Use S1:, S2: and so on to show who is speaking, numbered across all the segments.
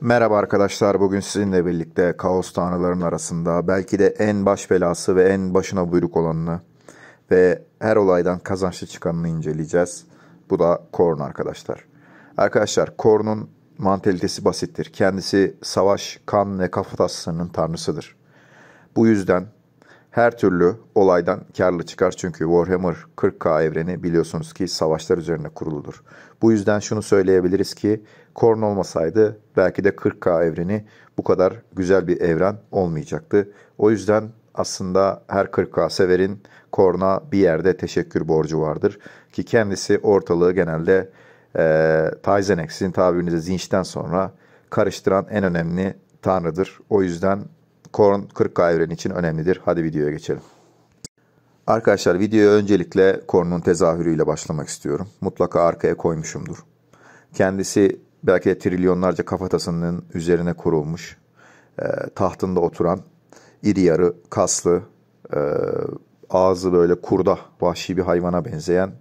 S1: Merhaba arkadaşlar. Bugün sizinle birlikte kaos tanrıların arasında belki de en baş belası ve en başına buyruk olanını ve her olaydan kazançlı çıkanını inceleyeceğiz. Bu da Korn arkadaşlar. Arkadaşlar Korn'un mantalitesi basittir. Kendisi savaş, kan ve kafatasının tanrısıdır. Bu yüzden her türlü olaydan karlı çıkar çünkü Warhammer 40K evreni biliyorsunuz ki savaşlar üzerine kuruludur. Bu yüzden şunu söyleyebiliriz ki Korn olmasaydı belki de 40K evreni bu kadar güzel bir evren olmayacaktı. O yüzden aslında her 40K severin Korn'a bir yerde teşekkür borcu vardır. Ki kendisi ortalığı genelde e, Tyzenek sizin tabirinize Zinç'ten sonra karıştıran en önemli tanrıdır. O yüzden Korn 40K için önemlidir. Hadi videoya geçelim. Arkadaşlar videoya öncelikle Korn'un tezahürüyle başlamak istiyorum. Mutlaka arkaya koymuşumdur. Kendisi belki de trilyonlarca kafatasının üzerine kurulmuş, e, tahtında oturan, iri yarı, kaslı, e, ağzı böyle kurda, vahşi bir hayvana benzeyen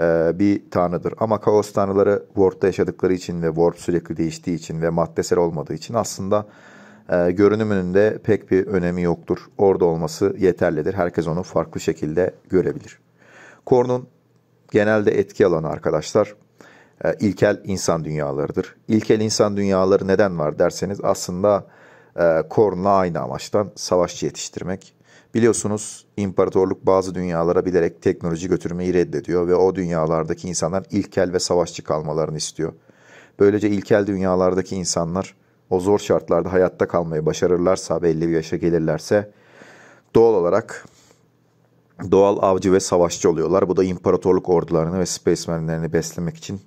S1: e, bir tanrıdır. Ama kaos tanrıları Word'da yaşadıkları için ve Word sürekli değiştiği için ve maddesel olmadığı için aslında e, görünümünün de pek bir önemi yoktur. Orada olması yeterlidir. Herkes onu farklı şekilde görebilir. Korn'un genelde etki alanı arkadaşlar e, ilkel insan dünyalarıdır. İlkel insan dünyaları neden var derseniz aslında e, Korn'la aynı amaçtan savaşçı yetiştirmek. Biliyorsunuz imparatorluk bazı dünyalara bilerek teknoloji götürmeyi reddediyor ve o dünyalardaki insanlar ilkel ve savaşçı kalmalarını istiyor. Böylece ilkel dünyalardaki insanlar o zor şartlarda hayatta kalmayı başarırlarsa, belli bir yaşa gelirlerse doğal olarak doğal avcı ve savaşçı oluyorlar. Bu da imparatorluk ordularını ve space marinlerini beslemek için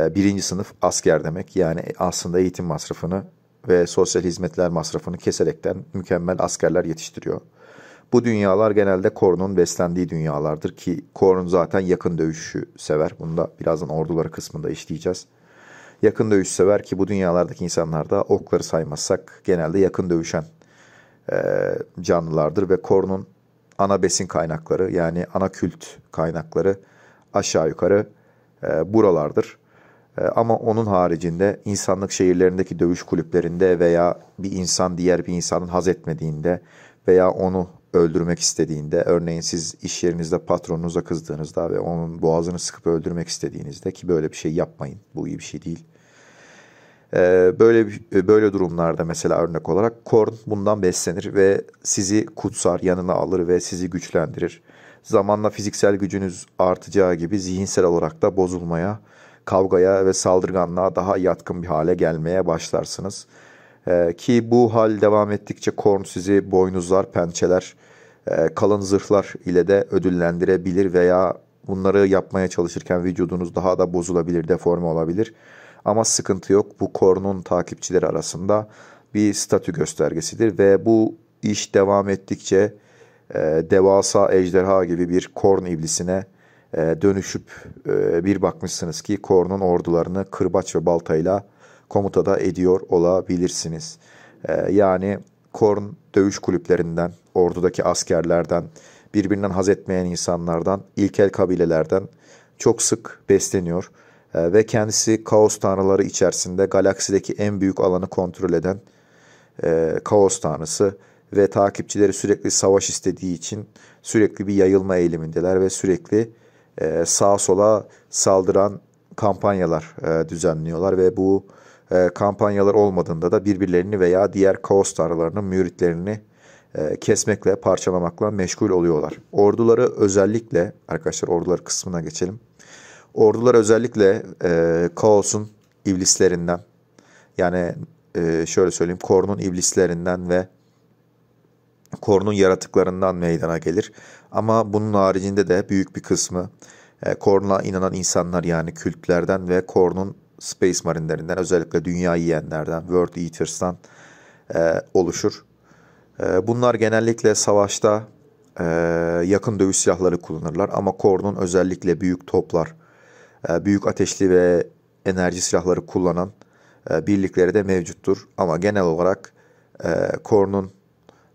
S1: e, birinci sınıf asker demek. Yani aslında eğitim masrafını ve sosyal hizmetler masrafını keserekten mükemmel askerler yetiştiriyor. Bu dünyalar genelde Korn'un beslendiği dünyalardır ki Korn zaten yakın dövüşü sever. Bunu da birazdan orduları kısmında işleyeceğiz yakın dövüş sever ki bu dünyalardaki da okları saymazsak genelde yakın dövüşen e, canlılardır ve korunun ana besin kaynakları yani ana kült kaynakları aşağı yukarı e, buralardır. E, ama onun haricinde insanlık şehirlerindeki dövüş kulüplerinde veya bir insan diğer bir insanın haz etmediğinde veya onu öldürmek istediğinde, örneğin siz iş yerinizde patronunuza kızdığınızda ve onun boğazını sıkıp öldürmek istediğinizde ki böyle bir şey yapmayın, bu iyi bir şey değil. Ee, böyle böyle durumlarda mesela örnek olarak korn bundan beslenir ve sizi kutsar, yanına alır ve sizi güçlendirir. Zamanla fiziksel gücünüz artacağı gibi zihinsel olarak da bozulmaya, kavgaya ve saldırganlığa daha yatkın bir hale gelmeye başlarsınız.'' Ee, ki bu hal devam ettikçe Korn sizi boynuzlar, pençeler, e, kalın zırhlar ile de ödüllendirebilir veya bunları yapmaya çalışırken vücudunuz daha da bozulabilir, deforme olabilir. Ama sıkıntı yok. Bu Korn'un takipçileri arasında bir statü göstergesidir ve bu iş devam ettikçe e, devasa ejderha gibi bir Korn iblisine e, dönüşüp e, bir bakmışsınız ki Korn'un ordularını kırbaç ve baltayla komutada ediyor olabilirsiniz. E, yani Korn dövüş kulüplerinden, ordudaki askerlerden, birbirinden haz etmeyen insanlardan, ilkel kabilelerden çok sık besleniyor e, ve kendisi kaos tanrıları içerisinde galaksideki en büyük alanı kontrol eden e, kaos tanrısı ve takipçileri sürekli savaş istediği için sürekli bir yayılma eğilimindeler ve sürekli e, sağa sola saldıran kampanyalar e, düzenliyorlar ve bu e, kampanyalar olmadığında da birbirlerini veya diğer kaos tanrılarının müritlerini e, kesmekle, parçalamakla meşgul oluyorlar. Orduları özellikle, arkadaşlar ordular kısmına geçelim. Ordular özellikle e, kaosun iblislerinden, yani e, şöyle söyleyeyim, kornun iblislerinden ve kornun yaratıklarından meydana gelir. Ama bunun haricinde de büyük bir kısmı e, korna inanan insanlar yani kültlerden ve kornun Space Marine'lerinden özellikle dünya yiyenlerden, World Eaters'tan e, oluşur. E, bunlar genellikle savaşta e, yakın dövüş silahları kullanırlar ama Korn'un özellikle büyük toplar, e, büyük ateşli ve enerji silahları kullanan e, birlikleri de mevcuttur. Ama genel olarak e, Korn'un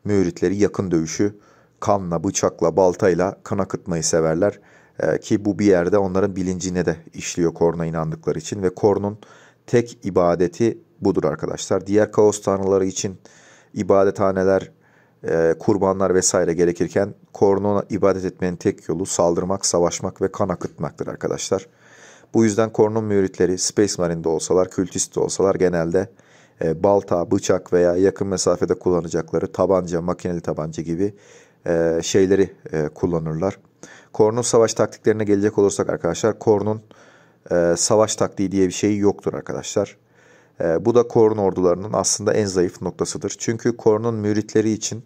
S1: müritleri yakın dövüşü kanla, bıçakla, baltayla kan akıtmayı severler. Ee, ki bu bir yerde onların bilincine de işliyor korna inandıkları için ve kornun tek ibadeti budur arkadaşlar. Diğer kaos tanrıları için ibadethaneler, e, kurbanlar vesaire gerekirken kornuna ibadet etmenin tek yolu saldırmak, savaşmak ve kan akıtmaktır arkadaşlar. Bu yüzden kornun müritleri Space Marine'de olsalar, kültist de olsalar genelde e, balta, bıçak veya yakın mesafede kullanacakları tabanca, makineli tabanca gibi e, şeyleri e, kullanırlar. Korn'un savaş taktiklerine gelecek olursak arkadaşlar Korn'un e, savaş taktiği diye bir şey yoktur arkadaşlar. bu da Korn ordularının aslında en zayıf noktasıdır. Çünkü Korn'un müritleri için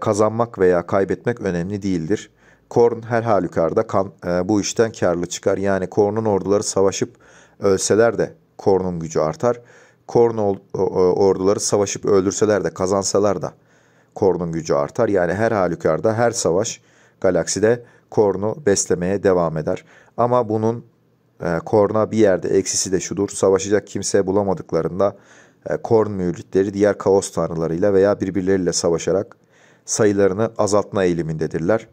S1: kazanmak veya kaybetmek önemli değildir. Korn her halükarda kan, bu işten karlı çıkar. Yani Korn'un orduları savaşıp ölseler de Korn'un gücü artar. Korn orduları savaşıp öldürseler de kazansalar da Korn'un gücü artar. Yani her halükarda her savaş galakside Korn'u beslemeye devam eder. Ama bunun e, Korn'a bir yerde eksisi de şudur. Savaşacak kimse bulamadıklarında e, Korn müritleri diğer kaos tanrılarıyla veya birbirleriyle savaşarak sayılarını azaltma eğilimindedirler.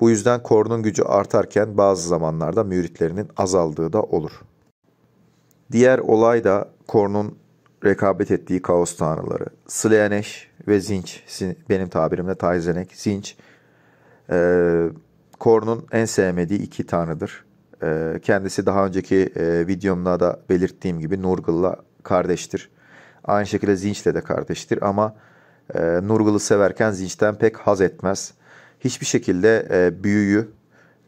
S1: Bu yüzden Korn'un gücü artarken bazı zamanlarda müritlerinin azaldığı da olur. Diğer olay da Korn'un rekabet ettiği kaos tanrıları. Slanesh ve Zinç, benim tabirimle Tayzenek, Zinç. E, Korn'un en sevmediği iki tanrıdır. E, kendisi daha önceki e, videomda da belirttiğim gibi Nurgul'la kardeştir. Aynı şekilde Zinç'le de kardeştir ama e, Nurgul'u severken Zinç'ten pek haz etmez. Hiçbir şekilde e, büyüyü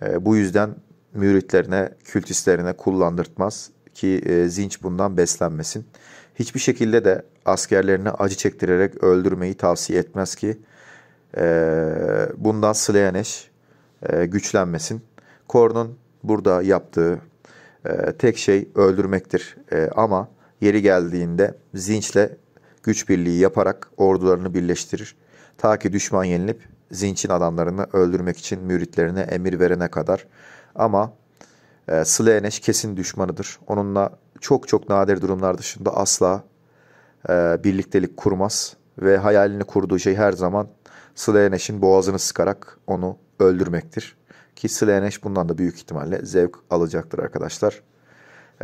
S1: e, bu yüzden müritlerine, kültistlerine kullandırtmaz ki e, Zinç bundan beslenmesin. Hiçbir şekilde de askerlerini acı çektirerek öldürmeyi tavsiye etmez ki e, bundan Sleyaneş e, güçlenmesin. Korn'un burada yaptığı e, tek şey öldürmektir e, ama yeri geldiğinde Zinç'le güç birliği yaparak ordularını birleştirir. Ta ki düşman yenilip Zinç'in adamlarını öldürmek için müritlerine emir verene kadar ama e, ee, Sleneş kesin düşmanıdır. Onunla çok çok nadir durumlar dışında asla e, birliktelik kurmaz ve hayalini kurduğu şey her zaman Sleneş'in boğazını sıkarak onu öldürmektir. Ki Sleneş bundan da büyük ihtimalle zevk alacaktır arkadaşlar.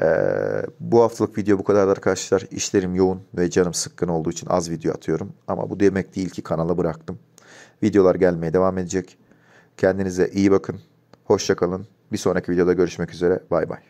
S1: Ee, bu haftalık video bu kadar arkadaşlar. İşlerim yoğun ve canım sıkkın olduğu için az video atıyorum. Ama bu demek değil ki kanala bıraktım. Videolar gelmeye devam edecek. Kendinize iyi bakın. Hoşçakalın. Bir sonraki videoda görüşmek üzere. Bay bay.